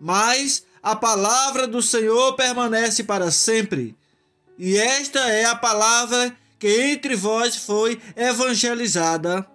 mas a palavra do Senhor permanece para sempre. E esta é a palavra que entre vós foi evangelizada